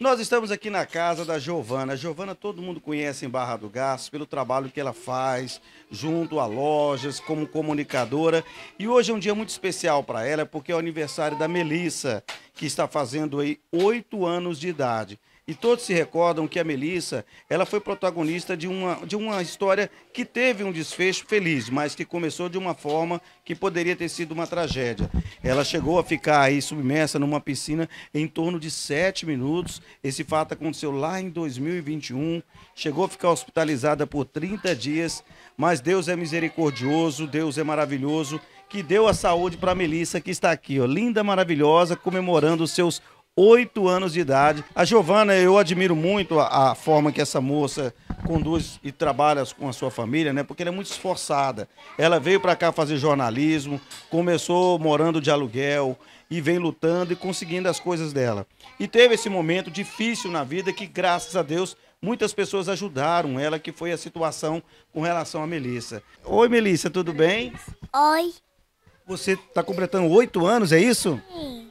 Nós estamos aqui na casa da Giovana. A Giovana todo mundo conhece em Barra do Garço pelo trabalho que ela faz junto a lojas, como comunicadora. E hoje é um dia muito especial para ela porque é o aniversário da Melissa, que está fazendo aí oito anos de idade. E todos se recordam que a Melissa, ela foi protagonista de uma, de uma história que teve um desfecho feliz, mas que começou de uma forma que poderia ter sido uma tragédia. Ela chegou a ficar aí submersa numa piscina em torno de sete minutos. Esse fato aconteceu lá em 2021. Chegou a ficar hospitalizada por 30 dias, mas Deus é misericordioso, Deus é maravilhoso, que deu a saúde para Melissa, que está aqui, ó, linda, maravilhosa, comemorando os seus oito anos de idade. A Giovana, eu admiro muito a, a, forma que essa moça conduz e trabalha com a sua família, né? Porque ela é muito esforçada. Ela veio para cá fazer jornalismo, começou morando de aluguel e vem lutando e conseguindo as coisas dela. E teve esse momento difícil na vida que, graças a Deus, muitas pessoas ajudaram ela, que foi a situação com relação a Melissa. Oi, Melissa, tudo bem? Oi. Você está completando oito anos, é isso? Sim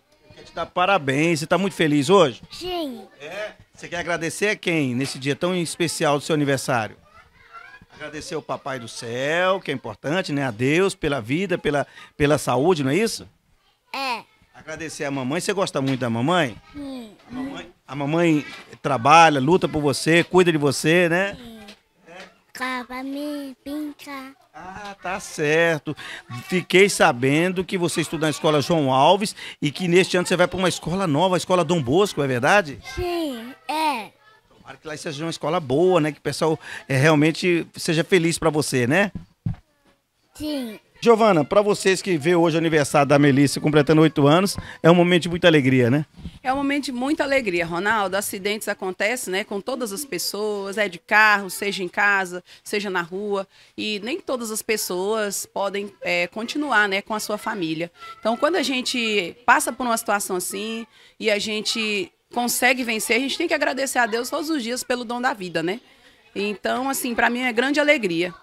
te dar tá parabéns. Você está muito feliz hoje? Sim. É? Você quer agradecer a quem nesse dia tão especial do seu aniversário? Agradecer ao Papai do Céu, que é importante, né? A Deus pela vida, pela, pela saúde, não é isso? É. Agradecer à mamãe. Você gosta muito da mamãe? Sim. A mamãe, a mamãe trabalha, luta por você, cuida de você, né? Sim. É. me brincar. Ah, tá certo. Fiquei sabendo que você estuda na escola João Alves e que neste ano você vai para uma escola nova, a escola Dom Bosco, é verdade? Sim, é. Tomara que lá seja uma escola boa, né? Que o pessoal é, realmente seja feliz para você, né? Sim. Giovana, para vocês que vê hoje o aniversário da Melissa completando oito anos, é um momento de muita alegria, né? É um momento de muita alegria, Ronaldo. Acidentes acontecem, né, com todas as pessoas, é de carro, seja em casa, seja na rua, e nem todas as pessoas podem é, continuar, né, com a sua família. Então, quando a gente passa por uma situação assim e a gente consegue vencer, a gente tem que agradecer a Deus todos os dias pelo dom da vida, né? Então, assim, para mim é grande alegria.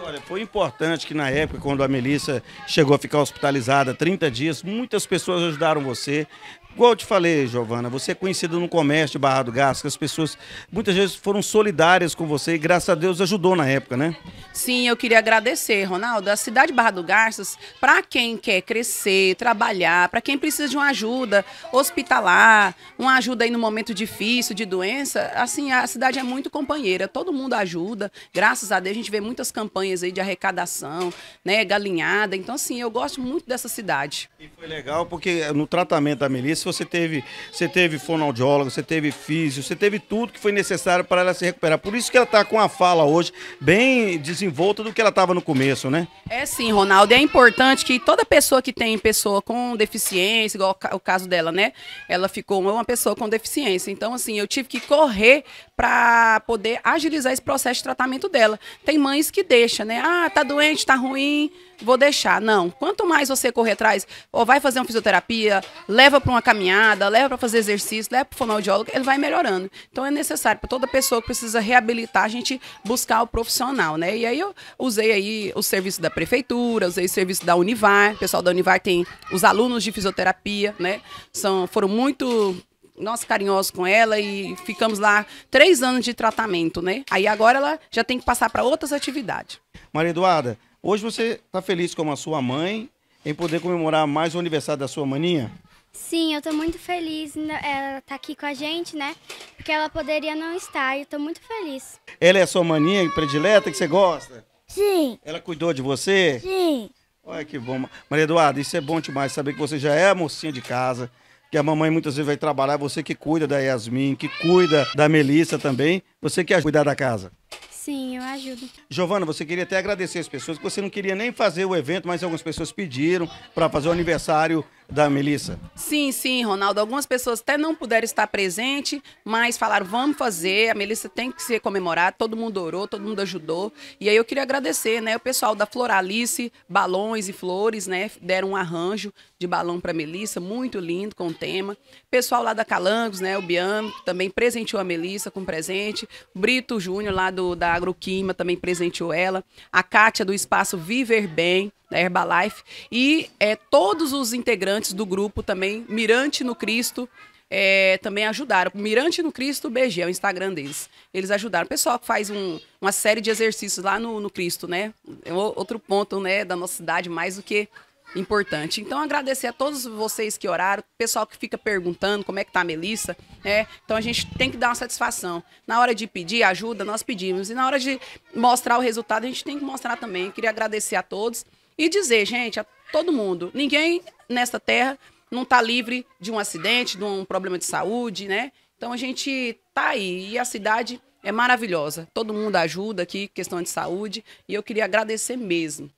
Olha, foi importante que na época, quando a Melissa chegou a ficar hospitalizada 30 dias, muitas pessoas ajudaram você. Igual eu te falei, Giovana, você é conhecida no comércio de Barra do Gás, que as pessoas muitas vezes foram solidárias com você e graças a Deus ajudou na época, né? Sim, eu queria agradecer, Ronaldo. A cidade de Barra do Garças, para quem quer crescer, trabalhar, para quem precisa de uma ajuda hospitalar, uma ajuda aí no momento difícil, de doença, assim, a cidade é muito companheira, todo mundo ajuda. Graças a Deus, a gente vê muitas campanhas aí de arrecadação, né, galinhada. Então, assim, eu gosto muito dessa cidade. E foi legal porque no tratamento da Melissa, se você teve, você teve fonoaudiólogo, você teve físio, você teve tudo que foi necessário para ela se recuperar. Por isso que ela está com a fala hoje bem desenvolta do que ela estava no começo, né? É sim, Ronaldo. É importante que toda pessoa que tem pessoa com deficiência, igual o caso dela, né? Ela ficou uma pessoa com deficiência. Então, assim, eu tive que correr para poder agilizar esse processo de tratamento dela. Tem mães que deixam, né? Ah, tá doente, tá ruim, vou deixar. Não. Quanto mais você correr atrás, ou vai fazer uma fisioterapia, leva para uma caminhada, leva para fazer exercício, leva para o fonoaudiólogo, ele vai melhorando. Então é necessário para toda pessoa que precisa reabilitar, a gente buscar o profissional, né? E aí eu usei aí o serviço da prefeitura, usei o serviço da Univar, o pessoal da Univar tem os alunos de fisioterapia, né? São, foram muito nós carinhosos com ela e ficamos lá três anos de tratamento, né? Aí agora ela já tem que passar para outras atividades. Maria Eduarda, hoje você está feliz como a sua mãe em poder comemorar mais o aniversário da sua maninha? Sim, eu estou muito feliz ela eh, tá aqui com a gente, né? Porque ela poderia não estar e estou muito feliz. Ela é a sua maninha predileta que você gosta? Sim. Ela cuidou de você? Sim. Olha que bom. Maria Eduarda, isso é bom demais, saber que você já é a mocinha de casa, que a mamãe muitas vezes vai trabalhar, você que cuida da Yasmin, que cuida da Melissa também, você que ajuda a cuidar da casa. Sim, eu ajudo. Giovana, você queria até agradecer as pessoas, que você não queria nem fazer o evento, mas algumas pessoas pediram para fazer o aniversário da Melissa? Sim, sim, Ronaldo. Algumas pessoas até não puderam estar presente, mas falaram: vamos fazer, a Melissa tem que ser comemorada. Todo mundo orou, todo mundo ajudou. E aí eu queria agradecer, né? O pessoal da Floralice, balões e flores, né? Deram um arranjo de balão para Melissa, muito lindo com o tema. Pessoal lá da Calangos, né? O Biano também presenteou a Melissa com presente. Brito Júnior lá do da Agroquima também presenteou ela. A Kátia do espaço Viver Bem da Herbalife. E é, todos os integrantes do grupo também, Mirante no Cristo, é, também ajudaram. Mirante no Cristo BG, é o Instagram deles. Eles ajudaram. O pessoal que faz um, uma série de exercícios lá no, no Cristo, né? É outro ponto né, da nossa cidade, mais do que importante. Então, agradecer a todos vocês que oraram, pessoal que fica perguntando como é que tá a Melissa, né? Então, a gente tem que dar uma satisfação. Na hora de pedir ajuda, nós pedimos. E na hora de mostrar o resultado, a gente tem que mostrar também. queria agradecer a todos. E dizer, gente, a todo mundo, ninguém nesta terra não está livre de um acidente, de um problema de saúde, né? Então a gente tá aí e a cidade é maravilhosa. Todo mundo ajuda aqui, questão de saúde, e eu queria agradecer mesmo.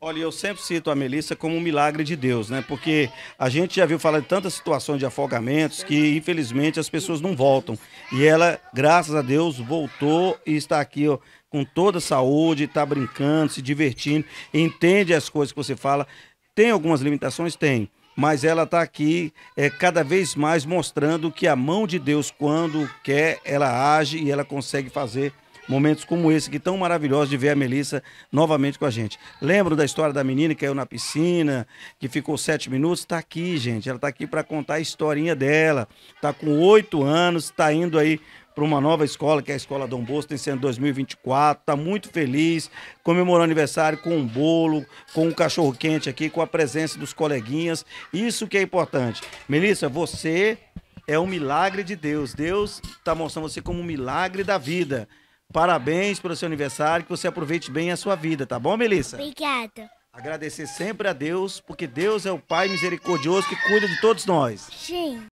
Olha, eu sempre cito a Melissa como um milagre de Deus, né? Porque a gente já viu falar de tantas situações de afogamentos que, infelizmente, as pessoas não voltam. E ela, graças a Deus, voltou e está aqui ó, com toda a saúde, está brincando, se divertindo, entende as coisas que você fala. Tem algumas limitações? Tem. Mas ela está aqui é, cada vez mais mostrando que a mão de Deus, quando quer, ela age e ela consegue fazer momentos como esse, que tão maravilhoso de ver a Melissa novamente com a gente. Lembro da história da menina que caiu na piscina, que ficou sete minutos? Está aqui, gente. Ela está aqui para contar a historinha dela. Está com oito anos, está indo aí para uma nova escola, que é a Escola Dom Bosco, tem sendo 2024, está muito feliz, comemorou aniversário com um bolo, com um cachorro quente aqui, com a presença dos coleguinhas. Isso que é importante. Melissa, você é um milagre de Deus. Deus está mostrando você como um milagre da vida. Parabéns pelo seu aniversário, que você aproveite bem a sua vida, tá bom, Melissa? Obrigada. Agradecer sempre a Deus, porque Deus é o Pai misericordioso que cuida de todos nós. Sim.